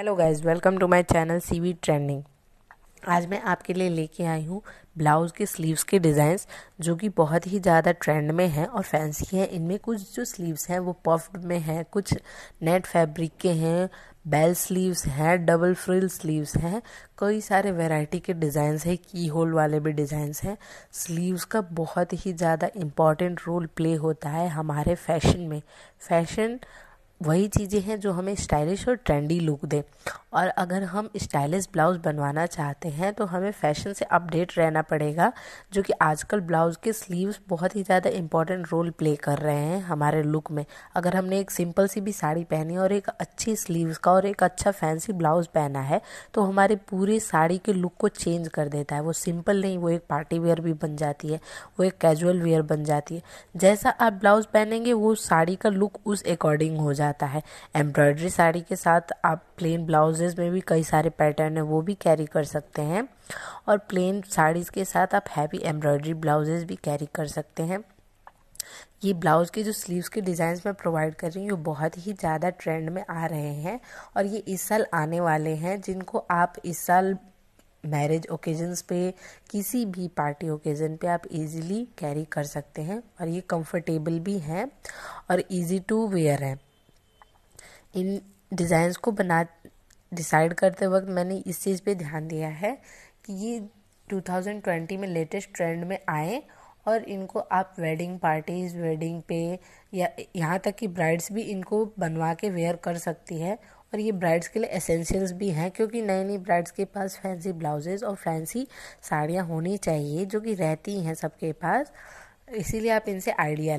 hello guys welcome to my channel CV trending आज मैं आपके लिए लेके आई हूँ ब्लाउज़ के स्लीव्स के डिज़ाइंस जो कि बहुत ही ज़्यादा ट्रेंड में हैं और फैंसी हैं इनमें कुछ जो स्लीव्स हैं वो पफ्ड में हैं कुछ नेट फैब्रिक के हैं बेल स्लीव्स हैं डबल फ्रिल स्लीव्स हैं कई सारे वैरायटी के डिज़ाइंस हैं की होल वाले भी डिज़ाइंस हैं स्लीव्स का बहुत ही ज़्यादा इम्पॉर्टेंट रोल प्ले होता है हमारे फैशन में फैशन वही चीज़ें हैं जो हमें स्टाइलिश और ट्रेंडी लुक दें और अगर हम स्टाइलिश ब्लाउज़ बनवाना चाहते हैं तो हमें फैशन से अपडेट रहना पड़ेगा जो कि आजकल ब्लाउज़ के स्लीव्स बहुत ही ज़्यादा इम्पॉर्टेंट रोल प्ले कर रहे हैं हमारे लुक में अगर हमने एक सिंपल सी भी साड़ी पहनी और एक अच्छी स्लीव्स का और एक अच्छा फैंसी ब्लाउज़ पहना है तो हमारे पूरे साड़ी के लुक को चेंज कर देता है वो सिंपल नहीं वो एक पार्टी वेयर भी बन जाती है वो एक कैजुअल वेयर बन जाती है जैसा आप ब्लाउज़ पहनेंगे वो साड़ी का लुक उस अकॉर्डिंग हो जाता है जाता है एम्ब्रॉयडरी साड़ी के साथ आप प्लेन ब्लाउजेज में भी कई सारे पैटर्न है वो भी कैरी कर सकते हैं और प्लेन साड़ीज़ के साथ आप हैवी एम्ब्रॉयडरी ब्लाउजेज भी कैरी कर सकते हैं ये ब्लाउज़ के जो स्लीव्स के डिज़ाइंस मैं प्रोवाइड कर रही हूँ ये बहुत ही ज़्यादा ट्रेंड में आ रहे हैं और ये इस साल आने वाले हैं जिनको आप इस साल मैरिज ओकेजन्स पे किसी भी पार्टी ओकेज़न पे आप इजीली कैरी कर सकते हैं और ये कंफर्टेबल भी हैं और इजी टू वेयर है इन डिज़ाइंस को बना डिसाइड करते वक्त मैंने इस चीज़ पे ध्यान दिया है कि ये 2020 में लेटेस्ट ट्रेंड में आए और इनको आप वेडिंग पार्टीज़ वेडिंग पे या यहाँ तक कि ब्राइड्स भी इनको बनवा के वेयर कर सकती है और ये ब्राइड्स के लिए एसेंशियल्स भी हैं क्योंकि नई नई ब्राइड्स के पास फैंसी ब्लाउजेज और फैंसी साड़ियाँ होनी चाहिए जो कि रहती हैं सबके पास इसीलिए आप इनसे आइडिया लें